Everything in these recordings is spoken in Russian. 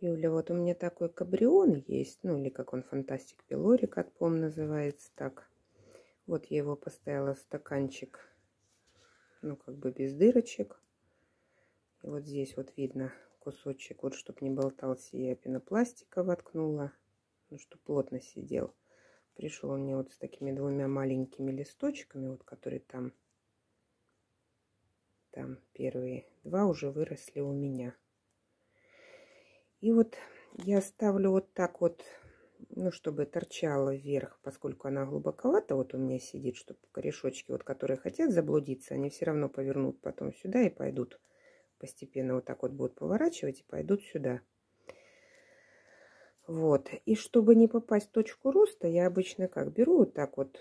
Юля, вот у меня такой кабрион есть, ну или как он, фантастик пилорик от пом называется так. Вот я его поставила в стаканчик, ну как бы без дырочек. И вот здесь вот видно кусочек, вот чтобы не болтался, я пенопластика воткнула, ну чтобы плотно сидел. Пришел он мне вот с такими двумя маленькими листочками, вот которые там, там первые два уже выросли у меня. И вот я ставлю вот так вот, ну, чтобы торчала вверх, поскольку она глубоковата, вот у меня сидит, чтобы корешочки, вот которые хотят заблудиться, они все равно повернут потом сюда и пойдут постепенно вот так вот будут поворачивать и пойдут сюда. Вот. И чтобы не попасть в точку роста, я обычно как беру вот так вот,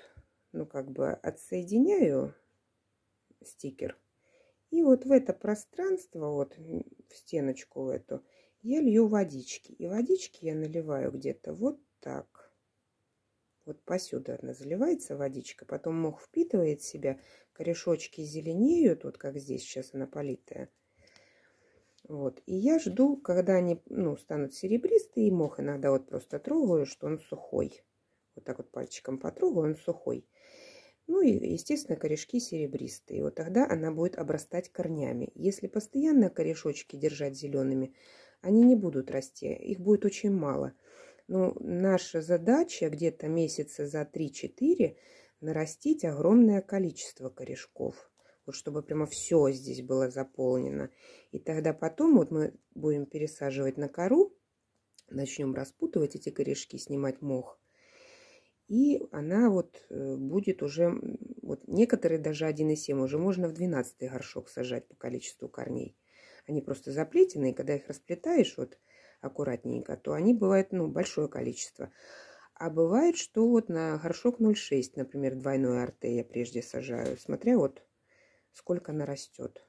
ну как бы отсоединяю стикер и вот в это пространство, вот в стеночку эту, я лью водички. И водички я наливаю где-то вот так. Вот посюда заливается водичка, потом мох впитывает в себя, корешочки зеленеют, вот как здесь сейчас она политая. Вот. И я жду, когда они ну, станут серебристые, и мох иногда вот просто трогаю, что он сухой. Вот так вот пальчиком потрогаю, он сухой. Ну и, естественно, корешки серебристые. Вот тогда она будет обрастать корнями. Если постоянно корешочки держать зелеными, они не будут расти. Их будет очень мало. Но наша задача где-то месяца за 3-4 нарастить огромное количество корешков. Вот чтобы прямо все здесь было заполнено. И тогда потом вот мы будем пересаживать на кору, начнем распутывать эти корешки, снимать мох. И она вот э, будет уже, вот некоторые даже 1,7, уже можно в 12 горшок сажать по количеству корней. Они просто заплетены, и когда их расплетаешь вот аккуратненько, то они бывают, ну, большое количество. А бывает, что вот на горшок 0,6, например, двойной арте я прежде сажаю, смотря вот сколько она растет.